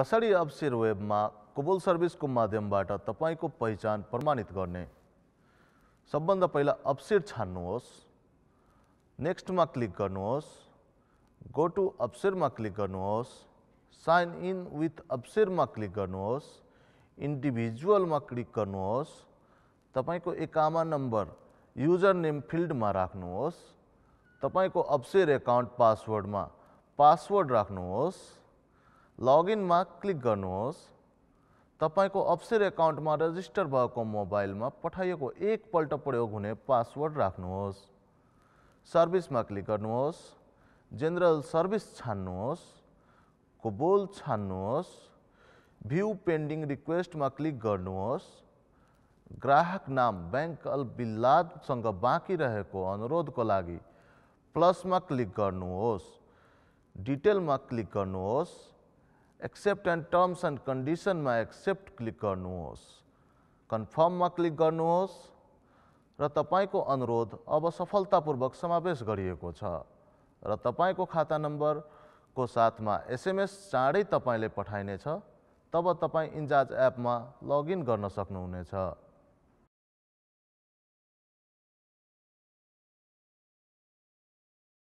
कसरी अब वेबमा कुबुल सर्भिसको माध्यमबाट तपाईँको पहिचान प्रमाणित गर्ने सबभन्दा पहिला अपसिर छान्नुहोस् नेक्स्टमा क्लिक गर्नुहोस् गो टु अपसिरमा क्लिक गर्नुहोस् साइन इन विथ अपसिरमा क्लिक गर्नुहोस् इन्डिभिजुअलमा क्लिक गर्नुहोस् तपाईँको एकामा नम्बर युजर नेम फिल्डमा राख्नुहोस् तपाईँको अपसेर एकाउन्ट पासवर्डमा पासवर्ड राख्नुहोस् लगइन में क्लिक को एकाउंट में रजिस्टर एकाउन्टमा मोबाइल में मोबाइलमा एक पल्ट प्रयोग होने पासवर्ड सर्विस में क्लिक करूस जेनरल सर्भिस छान्नुहोस् कोबोल छान्नुहोस् भ्यू पेन्डिङ रिक्वेस्टमा क्लिक करूस ग्राहक नाम बैंक अल बाकी अनुरोध को लगी प्लस में क्लिक करूस डिटेल में क्लिक गर्नुहोस् एक्सेप्ट एन्ड टर्म्स एन्ड कन्डिसनमा एक्सेप्ट क्लिक गर्नुहोस् कन्फर्ममा क्लिक गर्नुहोस् र तपाईँको अनुरोध अब सफलतापूर्वक समावेश गरिएको छ र तपाईँको खाता नम्बरको साथमा एसएमएस चाँडै तपाईँले पठाइनेछ तब तपाईँ इन्जाज एपमा लगइन गर्न सक्नुहुनेछ